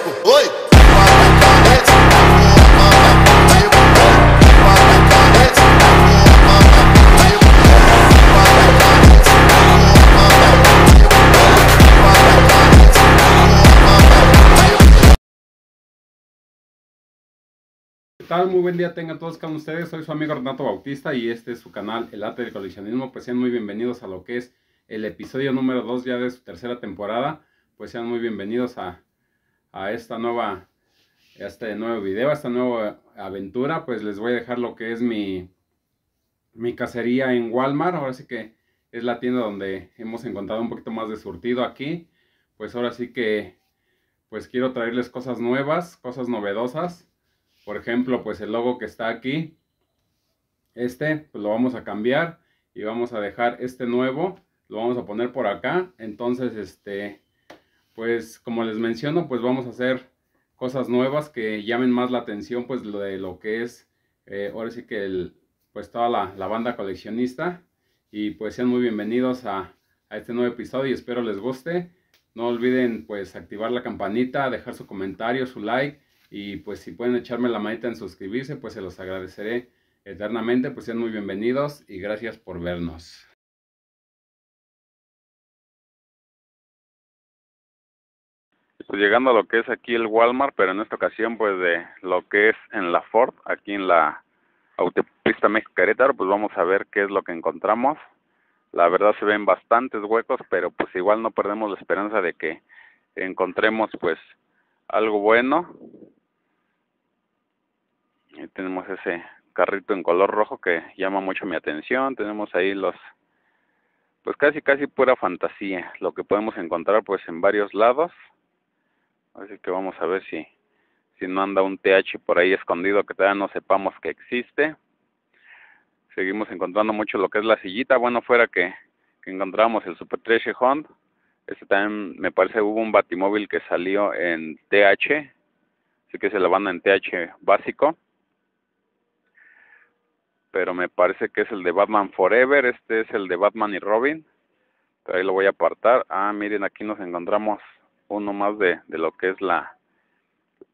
¿Qué tal? Muy buen día tengan todos con ustedes. Soy su amigo Renato Bautista y este es su canal El Arte del Coleccionismo. Pues sean muy bienvenidos a lo que es el episodio número 2 ya de su tercera temporada. Pues sean muy bienvenidos a, a esta nueva, a este nuevo video, esta nueva aventura, pues les voy a dejar lo que es mi, mi cacería en Walmart. Ahora sí que es la tienda donde hemos encontrado un poquito más de surtido aquí. Pues ahora sí que, pues quiero traerles cosas nuevas, cosas novedosas. Por ejemplo, pues el logo que está aquí, este, pues lo vamos a cambiar y vamos a dejar este nuevo, lo vamos a poner por acá. Entonces, este, pues como les menciono, pues vamos a hacer cosas nuevas que llamen más la atención, pues de lo que es, eh, ahora sí que el, pues toda la, banda coleccionista. Y pues sean muy bienvenidos a, a este nuevo episodio y espero les guste. No olviden pues activar la campanita, dejar su comentario, su like y pues si pueden echarme la manita en suscribirse, pues se los agradeceré eternamente. Pues sean muy bienvenidos y gracias por vernos. pues llegando a lo que es aquí el Walmart, pero en esta ocasión pues de lo que es en la Ford, aquí en la autopista México Querétaro, pues vamos a ver qué es lo que encontramos. La verdad se ven bastantes huecos, pero pues igual no perdemos la esperanza de que encontremos pues algo bueno. tenemos ese carrito en color rojo que llama mucho mi atención. Tenemos ahí los pues casi casi pura fantasía, lo que podemos encontrar pues en varios lados. Así que vamos a ver si, si no anda un TH por ahí escondido que todavía no sepamos que existe. Seguimos encontrando mucho lo que es la sillita. Bueno, fuera que, encontramos el Super Treasure Hunt. Este también me parece hubo un batimóvil que salió en TH. Así que se la van en TH básico pero me parece que es el de Batman Forever, este es el de Batman y Robin, ahí lo voy a apartar, ah miren aquí nos encontramos uno más de, lo que es la,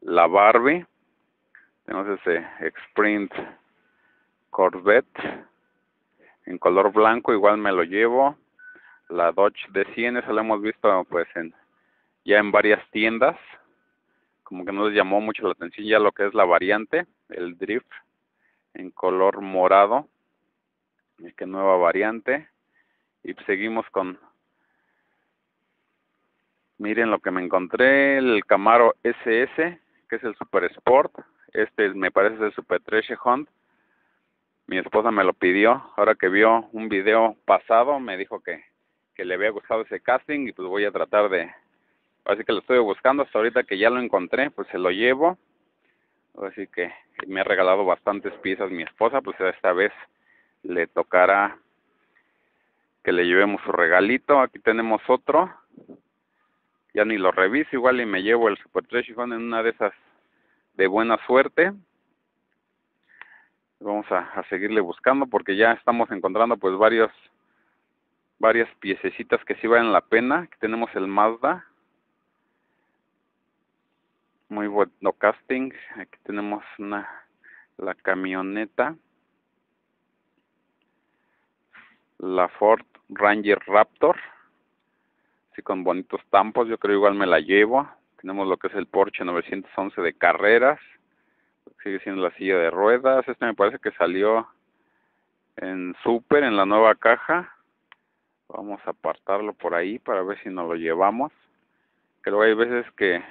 la Barbie. Tenemos ese Sprint Corvette en color blanco, igual me lo llevo. La Dodge de 100, esa la hemos visto pues en, ya en varias tiendas. Como que no les llamó mucho la atención ya lo que es la variante, el Drift en color morado. Es que nueva variante. Y seguimos con Miren lo que me encontré, el Camaro SS, que es el Super Sport. Este me parece el Super Treasure Hunt. Mi esposa me lo pidió, ahora que vio un video pasado, me dijo que, que le había gustado ese casting y pues voy a tratar de... Así que lo estoy buscando, hasta ahorita que ya lo encontré, pues se lo llevo. Así que me ha regalado bastantes piezas mi esposa, pues esta vez le tocará que le llevemos su regalito. Aquí tenemos otro ya ni lo reviso igual y me llevo el Super Trash en una de esas de buena suerte. Vamos a, seguirle buscando porque ya estamos encontrando pues varias piececitas que sí valen la pena. Aquí tenemos el Mazda. Muy bueno casting. Aquí tenemos la camioneta. La Ford Ranger Raptor. Así con bonitos tampos, yo creo igual me la llevo. Tenemos lo que es el Porsche 911 de carreras, sigue siendo la silla de ruedas. Este me parece que salió en Super, en la nueva caja. Vamos a apartarlo por ahí para ver si nos lo llevamos. Creo que hay veces que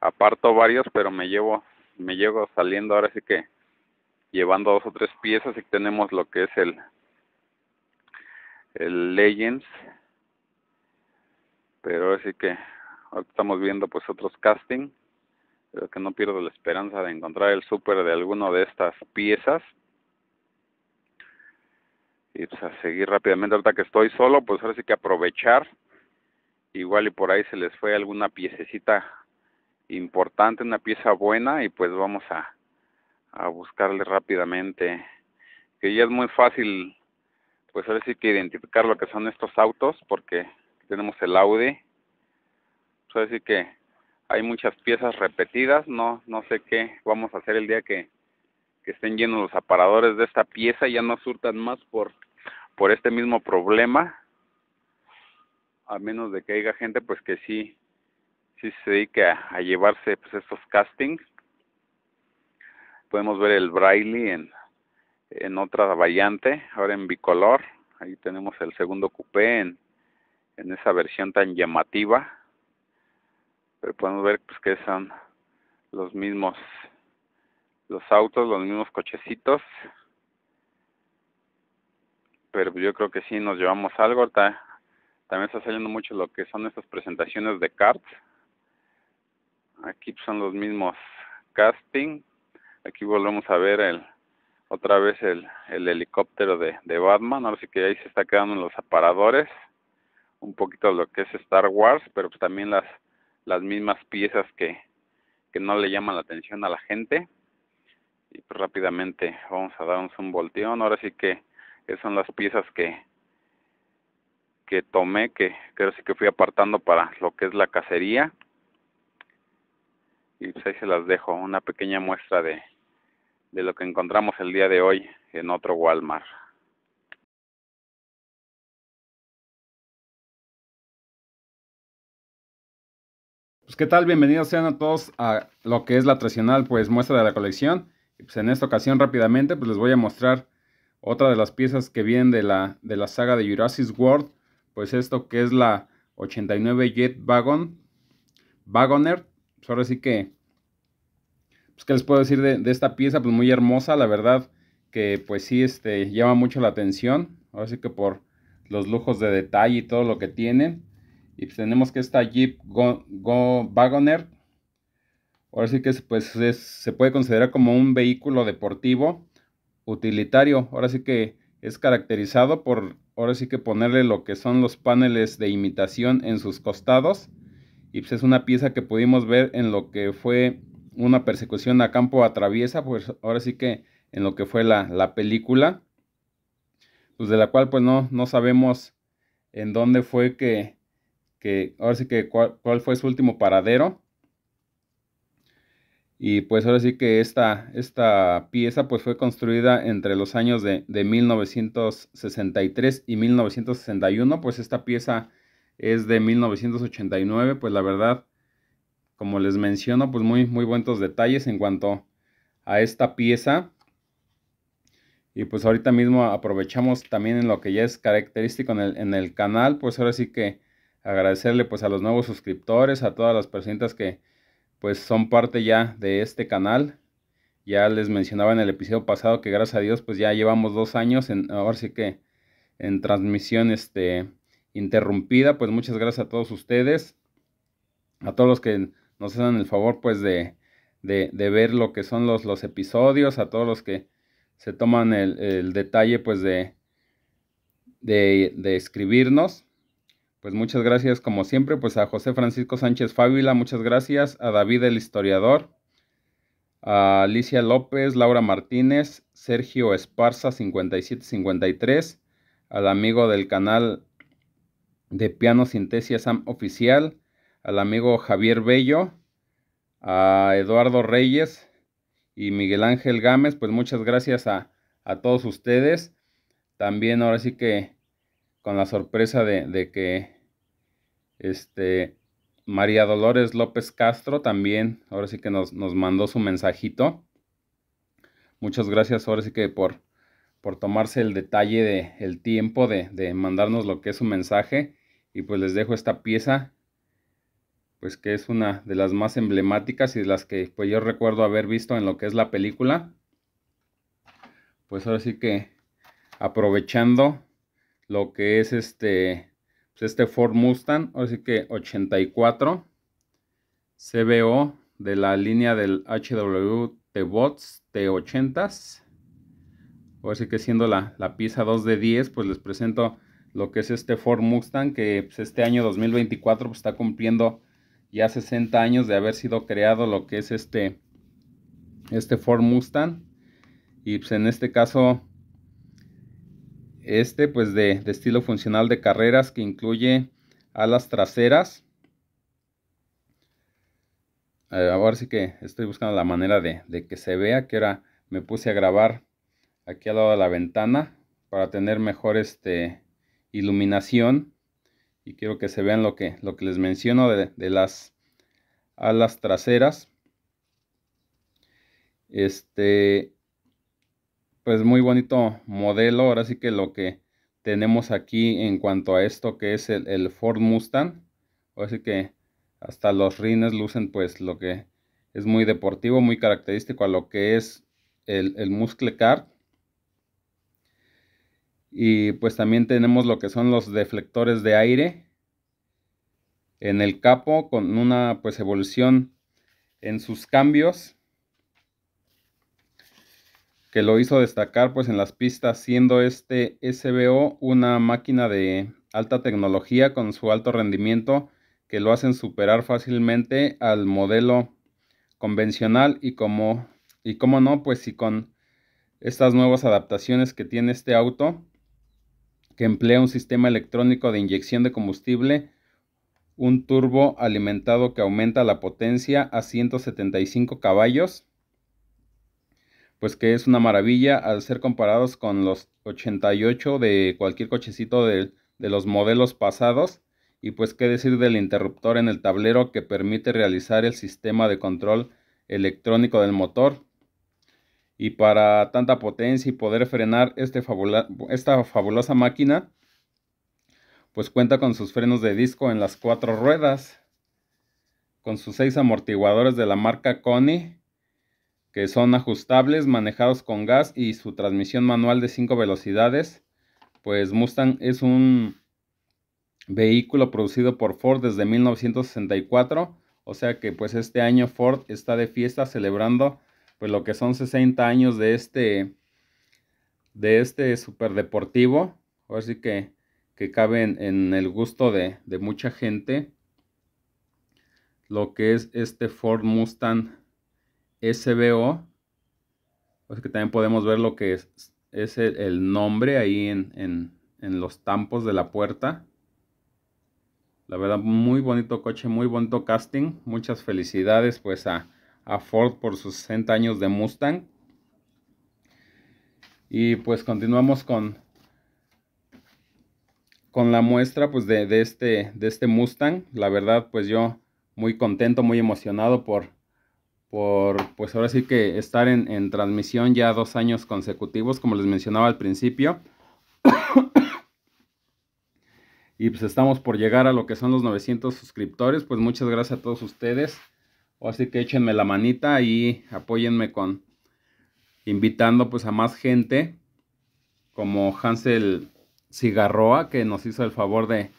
aparto varios, pero me llevo, me llevo saliendo ahora sí que llevando dos o tres piezas y tenemos lo que es el el Legends pero sí que estamos viendo pues otros casting pero que no pierdo la esperanza de encontrar el súper de alguno de estas piezas y pues a seguir rápidamente ahorita que estoy solo pues ahora sí que aprovechar igual y por ahí se les fue alguna piececita importante una pieza buena y pues vamos a a buscarle rápidamente que ya es muy fácil pues ahora sí que identificar lo que son estos autos porque tenemos el Audi. Pues decir que hay muchas piezas repetidas, no no sé qué vamos a hacer el día que, estén llenos los aparadores de esta pieza y ya no surtan más por por este mismo problema. A menos de que haya gente pues que sí sí se dedique a, llevarse pues, estos castings. Podemos ver el Braille en en otra variante, ahora en bicolor. Ahí tenemos el segundo coupé en en esa versión tan llamativa pero podemos ver pues, que son los mismos los autos los mismos cochecitos pero yo creo que sí nos llevamos algo también está saliendo mucho lo que son estas presentaciones de cards aquí son los mismos casting aquí volvemos a ver el otra vez el, el helicóptero de, de Batman ahora sí que ahí se está quedando en los aparadores un poquito lo que es Star Wars, pero pues también las, las mismas piezas que, no le llaman la atención a la gente. Y pues rápidamente vamos a darnos un volteón. Ahora sí que son las piezas que que tomé, que creo sí que fui apartando para lo que es la cacería. Y pues ahí se las dejo, una pequeña muestra de lo que encontramos el día de hoy en otro Walmart. Pues qué tal, bienvenidos sean a todos a lo que es la tradicional pues muestra de la colección. pues en esta ocasión rápidamente pues les voy a mostrar otra de las piezas que vienen de la, de la saga de Jurassic World. Pues esto que es la 89 Jet Wagon, Wagoner. Pues, ahora sí que, pues qué les puedo decir de, esta pieza, pues muy hermosa, la verdad que pues sí este, llama mucho la atención. Ahora sí que por los lujos de detalle y todo lo que tienen y pues, tenemos que esta Jeep Go, Go Wagoner, ahora sí que pues, se puede considerar como un vehículo deportivo utilitario. Ahora sí que es caracterizado por, ahora sí que ponerle lo que son los paneles de imitación en sus costados. Y pues es una pieza que pudimos ver en lo que fue una persecución a campo atraviesa, pues ahora sí que en lo que fue la, película, pues de la cual pues no, no sabemos en dónde fue que, que ahora sí que cuál, fue su último paradero. Y pues ahora sí que esta, esta pieza pues fue construida entre los años de, de 1963 y 1961. Pues esta pieza es de 1989. Pues la verdad, como les menciono, pues muy, muy buenos detalles en cuanto a esta pieza. Y pues ahorita mismo aprovechamos también en lo que ya es característico en el, en el canal. Pues ahora sí que agradecerle pues a los nuevos suscriptores, a todas las personas que pues son parte ya de este canal. Ya les mencionaba en el episodio pasado que gracias a Dios pues ya llevamos dos años, en, ahora sí que en transmisión este, interrumpida. Pues muchas gracias a todos ustedes, a todos los que nos hacen el favor pues de, de, ver lo que son los, los episodios, a todos los que se toman el, detalle pues de, de, de escribirnos. Pues muchas gracias como siempre, pues a José Francisco Sánchez Fábila, muchas gracias, a David el historiador, a Alicia López, Laura Martínez, Sergio Esparza 5753, al amigo del canal de Piano Sintesia Oficial, al amigo Javier Bello, a Eduardo Reyes y Miguel Ángel Gámez, pues muchas gracias a, a todos ustedes. También ahora sí que con la sorpresa de, que este, María Dolores López Castro también, ahora sí que nos, mandó su mensajito. Muchas gracias, ahora sí que por, por tomarse el detalle del tiempo de, de, mandarnos lo que es su mensaje. Y pues les dejo esta pieza, pues que es una de las más emblemáticas y de las que pues yo recuerdo haber visto en lo que es la película. Pues ahora sí que aprovechando lo que es este, pues, este, Ford Mustang, ahora sí que 84 CBO de la línea del HW t Bots T80s. Ahora sí que siendo la, pieza 2 de 10, pues les presento lo que es este Ford Mustang que pues, este año 2024 pues, está cumpliendo ya 60 años de haber sido creado lo que es este este Ford Mustang y pues en este caso este pues de, estilo funcional de carreras que incluye alas traseras. ahora sí que estoy buscando la manera de, que se vea que ahora me puse a grabar aquí al lado de la ventana para tener mejor este iluminación y quiero que se vean lo que, lo que les menciono de, de las alas traseras este pues muy bonito modelo. Ahora sí que lo que tenemos aquí en cuanto a esto que es el, Ford Mustang. Ahora sí que hasta los rines lucen pues lo que es muy deportivo, muy característico a lo que es el, el Muscle Car. Y pues también tenemos lo que son los deflectores de aire en el capo con una pues evolución en sus cambios que lo hizo destacar pues en las pistas siendo este SBO una máquina de alta tecnología con su alto rendimiento que lo hacen superar fácilmente al modelo convencional y como y como no pues si con estas nuevas adaptaciones que tiene este auto que emplea un sistema electrónico de inyección de combustible un turbo alimentado que aumenta la potencia a 175 caballos pues que es una maravilla al ser comparados con los 88 de cualquier cochecito de, los modelos pasados. Y pues qué decir del interruptor en el tablero que permite realizar el sistema de control electrónico del motor. Y para tanta potencia y poder frenar este esta fabulosa máquina, pues cuenta con sus frenos de disco en las cuatro ruedas, con sus seis amortiguadores de la marca Connie que son ajustables, manejados con gas y su transmisión manual de 5 velocidades. Pues Mustang es un vehículo producido por Ford desde 1964, o sea que pues este año Ford está de fiesta celebrando pues lo que son 60 años de este de este superdeportivo, así que que cabe en, en el gusto de, de mucha gente lo que es este Ford Mustang SBO, pues que también podemos ver lo que es, el, nombre ahí en, los tampos de la puerta. La verdad, muy bonito coche, muy bonito casting. Muchas felicidades pues a, Ford por sus 60 años de Mustang. Y pues continuamos con, con la muestra pues de este, este Mustang. La verdad pues yo muy contento, muy emocionado por, por, pues ahora sí que estar en, transmisión ya dos años consecutivos, como les mencionaba al principio. y pues estamos por llegar a lo que son los 900 suscriptores. Pues muchas gracias a todos ustedes. O así que échenme la manita y apóyenme con invitando pues a más gente como Hansel Cigarroa que nos hizo el favor de,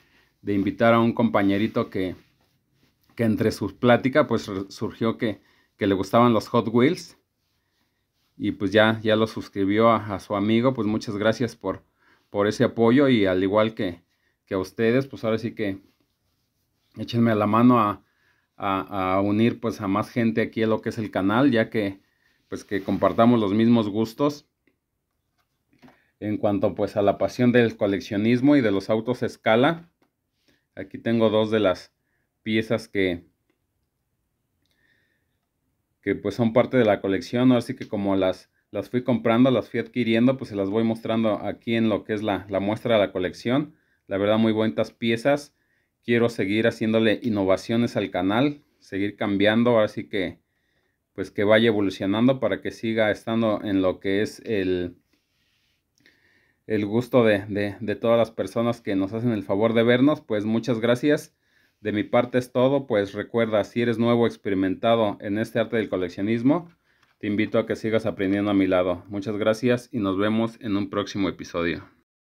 de invitar a un compañerito que, que entre sus pláticas pues surgió que que le gustaban los Hot Wheels. Y pues ya, ya lo suscribió a, su amigo. Pues muchas gracias por, por ese apoyo. Y al igual que, que a ustedes, pues ahora sí que échenme la mano a, unir pues a más gente aquí a lo que es el canal. Ya que pues que compartamos los mismos gustos. En cuanto pues a la pasión del coleccionismo y de los autos escala. Aquí tengo dos de las piezas que, que pues son parte de la colección, así que como las, las fui comprando, las fui adquiriendo, pues se las voy mostrando aquí en lo que es la, muestra de la colección. La verdad, muy buenas piezas. Quiero seguir haciéndole innovaciones al canal, seguir cambiando, así que pues que vaya evolucionando para que siga estando en lo que es el, el gusto de, de, de todas las personas que nos hacen el favor de vernos. Pues muchas gracias. De mi parte es todo, pues recuerda, si eres nuevo experimentado en este arte del coleccionismo, te invito a que sigas aprendiendo a mi lado. Muchas gracias y nos vemos en un próximo episodio.